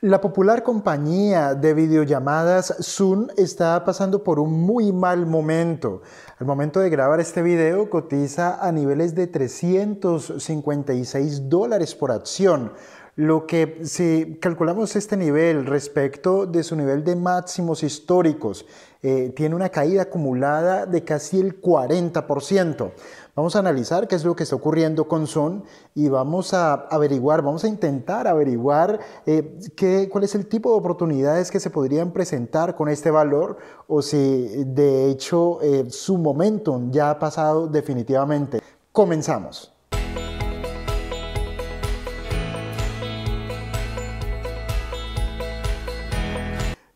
La popular compañía de videollamadas Zoom está pasando por un muy mal momento. Al momento de grabar este video cotiza a niveles de 356 dólares por acción, lo que si calculamos este nivel respecto de su nivel de máximos históricos, eh, tiene una caída acumulada de casi el 40%. Vamos a analizar qué es lo que está ocurriendo con Son y vamos a averiguar, vamos a intentar averiguar eh, qué, cuál es el tipo de oportunidades que se podrían presentar con este valor o si de hecho eh, su momentum ya ha pasado definitivamente. Comenzamos.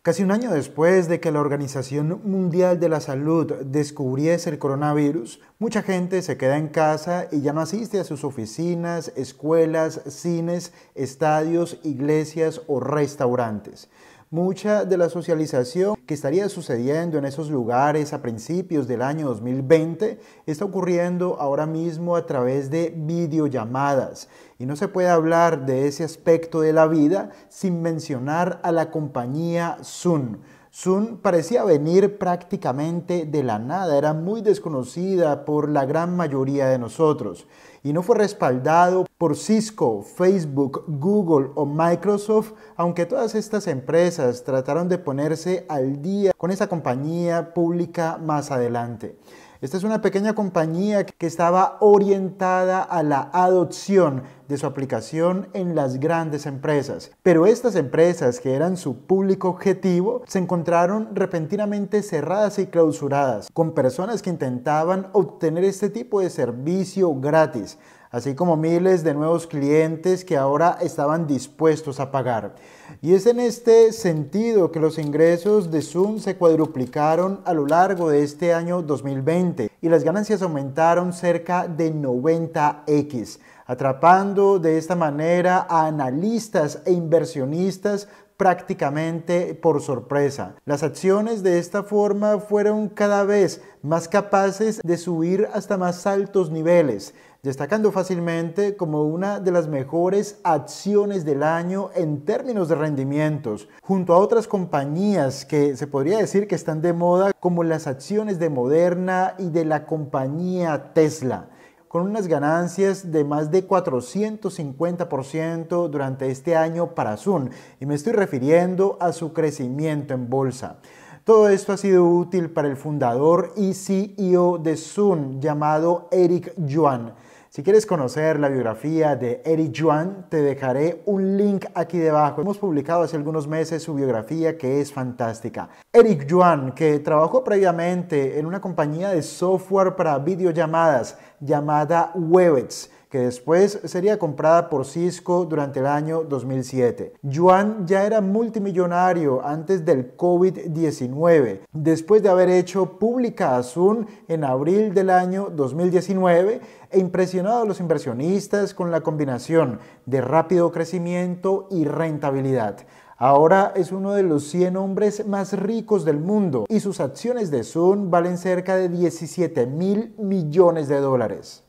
Casi un año después de que la Organización Mundial de la Salud descubriese el coronavirus, mucha gente se queda en casa y ya no asiste a sus oficinas, escuelas, cines, estadios, iglesias o restaurantes. Mucha de la socialización que estaría sucediendo en esos lugares a principios del año 2020 está ocurriendo ahora mismo a través de videollamadas. Y no se puede hablar de ese aspecto de la vida sin mencionar a la compañía Zoom. Zoom parecía venir prácticamente de la nada, era muy desconocida por la gran mayoría de nosotros y no fue respaldado por Cisco, Facebook, Google o Microsoft, aunque todas estas empresas trataron de ponerse al día con esa compañía pública más adelante. Esta es una pequeña compañía que estaba orientada a la adopción de su aplicación en las grandes empresas. Pero estas empresas, que eran su público objetivo, se encontraron repentinamente cerradas y clausuradas, con personas que intentaban obtener este tipo de servicio gratis así como miles de nuevos clientes que ahora estaban dispuestos a pagar. Y es en este sentido que los ingresos de Zoom se cuadruplicaron a lo largo de este año 2020 y las ganancias aumentaron cerca de 90x, atrapando de esta manera a analistas e inversionistas prácticamente por sorpresa. Las acciones de esta forma fueron cada vez más capaces de subir hasta más altos niveles, destacando fácilmente como una de las mejores acciones del año en términos de rendimientos, junto a otras compañías que se podría decir que están de moda, como las acciones de Moderna y de la compañía Tesla con unas ganancias de más de 450% durante este año para Zoom, y me estoy refiriendo a su crecimiento en bolsa. Todo esto ha sido útil para el fundador y CEO de Zoom llamado Eric Yuan si quieres conocer la biografía de Eric Yuan, te dejaré un link aquí debajo. Hemos publicado hace algunos meses su biografía que es fantástica. Eric Yuan, que trabajó previamente en una compañía de software para videollamadas llamada Webex, que después sería comprada por Cisco durante el año 2007. Yuan ya era multimillonario antes del COVID-19, después de haber hecho pública Zoom en abril del año 2019 e impresionado a los inversionistas con la combinación de rápido crecimiento y rentabilidad. Ahora es uno de los 100 hombres más ricos del mundo y sus acciones de Zoom valen cerca de 17 mil millones de dólares.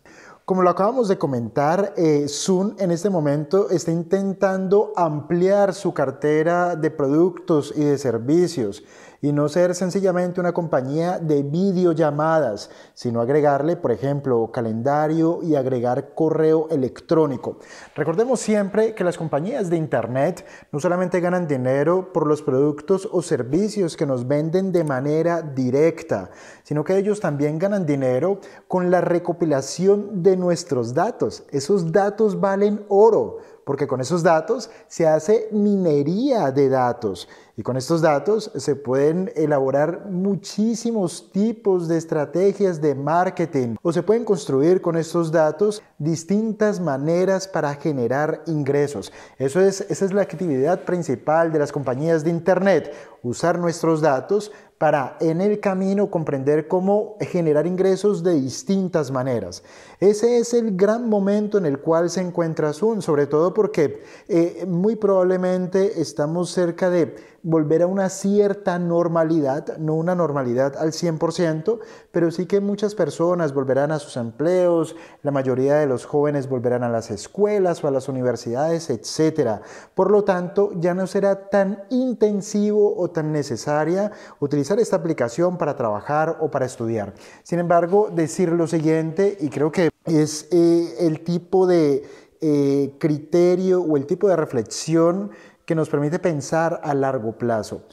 Como lo acabamos de comentar, eh, Zoom en este momento está intentando ampliar su cartera de productos y de servicios y no ser sencillamente una compañía de videollamadas, sino agregarle, por ejemplo, calendario y agregar correo electrónico. Recordemos siempre que las compañías de Internet no solamente ganan dinero por los productos o servicios que nos venden de manera directa, sino que ellos también ganan dinero con la recopilación de nuestros datos. Esos datos valen oro porque con esos datos se hace minería de datos y con estos datos se pueden elaborar muchísimos tipos de estrategias de marketing o se pueden construir con estos datos distintas maneras para generar ingresos. Eso es, esa es la actividad principal de las compañías de Internet, usar nuestros datos para en el camino comprender cómo generar ingresos de distintas maneras. Ese es el gran momento en el cual se encuentra Zoom, sobre todo porque eh, muy probablemente estamos cerca de volver a una cierta normalidad, no una normalidad al 100%, pero sí que muchas personas volverán a sus empleos, la mayoría de los jóvenes volverán a las escuelas o a las universidades, etc. Por lo tanto, ya no será tan intensivo o tan necesaria utilizar esta aplicación para trabajar o para estudiar. Sin embargo, decir lo siguiente, y creo que es eh, el tipo de eh, criterio o el tipo de reflexión que nos permite pensar a largo plazo.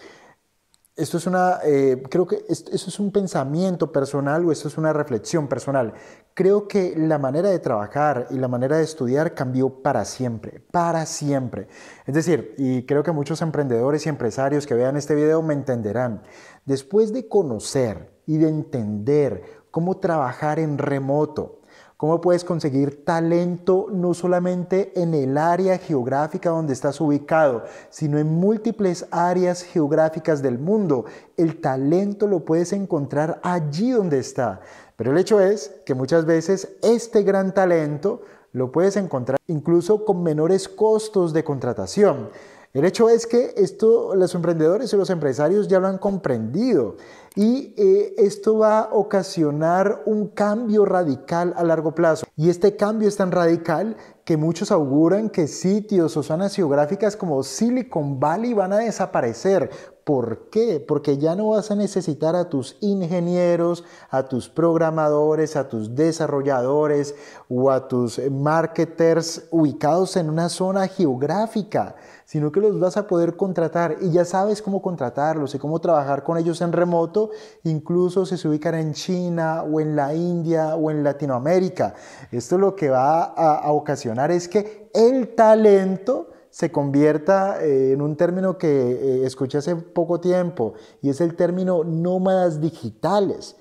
Esto es una, eh, creo que es un pensamiento personal o esto es una reflexión personal. Creo que la manera de trabajar y la manera de estudiar cambió para siempre, para siempre. Es decir, y creo que muchos emprendedores y empresarios que vean este video me entenderán. Después de conocer y de entender cómo trabajar en remoto, ¿Cómo puedes conseguir talento no solamente en el área geográfica donde estás ubicado, sino en múltiples áreas geográficas del mundo? El talento lo puedes encontrar allí donde está. Pero el hecho es que muchas veces este gran talento lo puedes encontrar incluso con menores costos de contratación. El hecho es que esto los emprendedores y los empresarios ya lo han comprendido y eh, esto va a ocasionar un cambio radical a largo plazo. Y este cambio es tan radical que muchos auguran que sitios o zonas geográficas como Silicon Valley van a desaparecer ¿Por qué? Porque ya no vas a necesitar a tus ingenieros, a tus programadores, a tus desarrolladores o a tus marketers ubicados en una zona geográfica, sino que los vas a poder contratar y ya sabes cómo contratarlos y cómo trabajar con ellos en remoto, incluso si se ubican en China o en la India o en Latinoamérica. Esto lo que va a, a ocasionar es que el talento se convierta eh, en un término que eh, escuché hace poco tiempo y es el término nómadas digitales.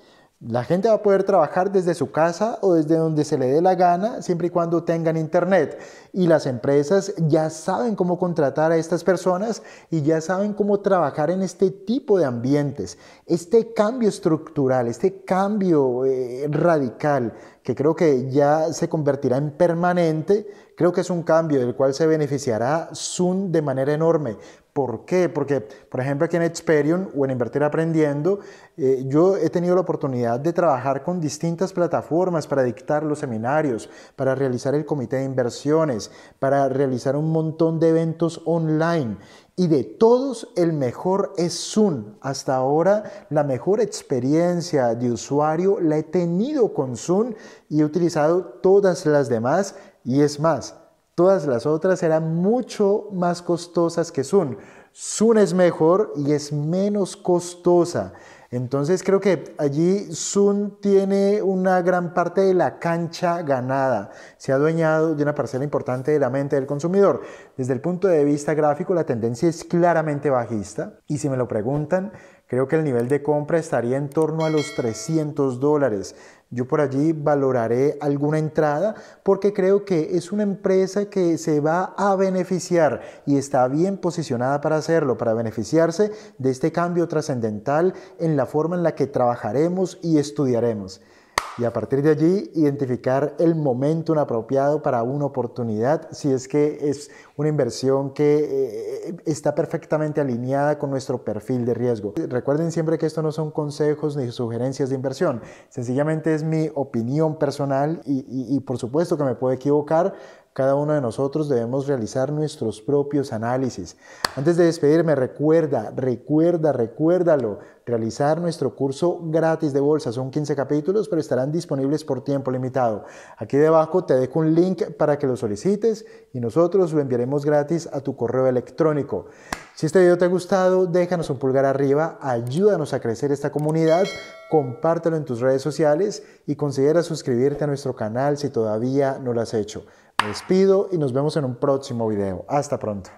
La gente va a poder trabajar desde su casa o desde donde se le dé la gana, siempre y cuando tengan internet. Y las empresas ya saben cómo contratar a estas personas y ya saben cómo trabajar en este tipo de ambientes. Este cambio estructural, este cambio eh, radical, que creo que ya se convertirá en permanente, creo que es un cambio del cual se beneficiará Zoom de manera enorme, ¿Por qué? Porque, por ejemplo, aquí en Experion o en Invertir Aprendiendo, eh, yo he tenido la oportunidad de trabajar con distintas plataformas para dictar los seminarios, para realizar el comité de inversiones, para realizar un montón de eventos online. Y de todos, el mejor es Zoom. Hasta ahora, la mejor experiencia de usuario la he tenido con Zoom y he utilizado todas las demás. Y es más, Todas las otras eran mucho más costosas que Zoom. Sun es mejor y es menos costosa. Entonces creo que allí Sun tiene una gran parte de la cancha ganada. Se ha adueñado de una parcela importante de la mente del consumidor. Desde el punto de vista gráfico, la tendencia es claramente bajista. Y si me lo preguntan, Creo que el nivel de compra estaría en torno a los 300 dólares. Yo por allí valoraré alguna entrada porque creo que es una empresa que se va a beneficiar y está bien posicionada para hacerlo, para beneficiarse de este cambio trascendental en la forma en la que trabajaremos y estudiaremos. Y a partir de allí, identificar el momento apropiado para una oportunidad si es que es una inversión que eh, eh, está perfectamente alineada con nuestro perfil de riesgo. Recuerden siempre que esto no son consejos ni sugerencias de inversión, sencillamente es mi opinión personal y, y por supuesto que me puedo equivocar, cada uno de nosotros debemos realizar nuestros propios análisis. Antes de despedirme, recuerda, recuerda, recuérdalo, realizar nuestro curso gratis de bolsa. Son 15 capítulos, pero estarán disponibles por tiempo limitado. Aquí debajo te dejo un link para que lo solicites y nosotros lo enviaremos gratis a tu correo electrónico. Si este video te ha gustado, déjanos un pulgar arriba, ayúdanos a crecer esta comunidad, compártelo en tus redes sociales y considera suscribirte a nuestro canal si todavía no lo has hecho. Me despido y nos vemos en un próximo video. Hasta pronto.